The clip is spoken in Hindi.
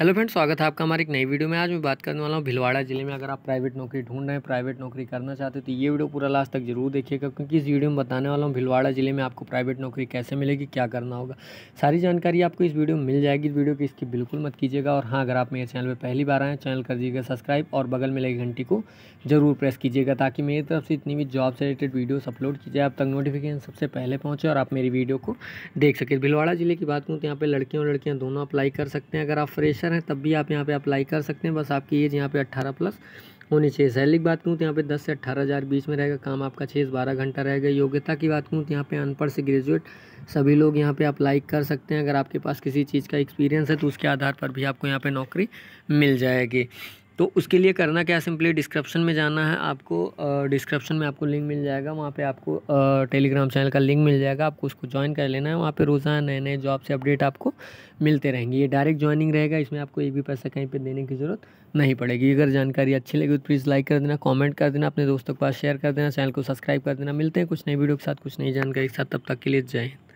हेलो फ्रेंड स्वागत है आपका हमारे एक नई वीडियो में आज मैं बात करने वाला हूँ भिलवाड़ा जिले में अगर आप प्राइवेट नौकरी ढूंढ रहे हैं प्राइवेट नौकरी करना चाहते हैं तो ये वीडियो पूरा लास्ट तक जरूर देखिएगा क्योंकि इस वीडियो में बताने वाला हूँ भिलवाड़ा जिले में आपको प्राइवेट नौकरी कैसे मिलेगी क्या करना होगा सारी जानकारी आपको इस वीडियो में मिल जाएगी इस वीडियो की इसकी बिल्कुल मत कीजिएगा और हाँ अगर आप मेरे चैनल पर पहली बार आएँ चैनल कर दीजिएगा सब्सक्राइब और बगल में लगी घंटी को जरूर प्रेस कीजिएगा ताकि मेरी तरफ से इतनी भी जॉब से रिलेटेड वीडियोज़ अपलोड की जाए आप तक नोटिफिकेशन सबसे पहले पहुँचे और आप मेरी वीडियो को देख सकें भिलवाड़ा जिले की बात करूँ तो यहाँ पर लड़कियाँ और लड़कियाँ दोनों अप्लाई कर सकते हैं अगर आप फ्रेशर सेक्टर है तब भी आप यहाँ पे अप्लाई कर सकते हैं बस आपकी एज यहाँ पे अट्ठारह प्लस होनी चाहिए सैलरी की बात करूँ तो यहाँ पे दस से अट्ठारह हज़ार बीच में रहेगा काम आपका छः से बारह घंटा रहेगा योग्यता की बात करूँ तो यहाँ पे अनपढ़ से ग्रेजुएट सभी लोग यहाँ पे अप्लाई कर सकते हैं अगर आपके पास किसी चीज़ का एक्सपीरियंस है तो उसके आधार पर भी आपको यहाँ पे नौकरी मिल जाएगी तो उसके लिए करना क्या सिंपली डिस्क्रिप्शन में जाना है आपको डिस्क्रिप्शन में आपको लिंक मिल जाएगा वहाँ पे आपको टेलीग्राम चैनल का लिंक मिल जाएगा आपको उसको ज्वाइन कर लेना है वहाँ पे रोज़ाना नए नए जॉब से अपडेट आपको मिलते रहेंगे ये डायरेक्ट ज्वाइनिंग रहेगा इसमें आपको एक भी पैसा कहीं पर देने की ज़रूरत नहीं पड़ेगी अगर जानकारी अच्छी लगी तो प्लीज़ लाइक कर देना कॉमेंट कर देना अपने दोस्तों के पास शेयर कर देना चैनल को सब्सक्राइब कर देना मिलते हैं कुछ नई वीडियो के साथ कुछ नई जानकारी के साथ तब तक के लिए जय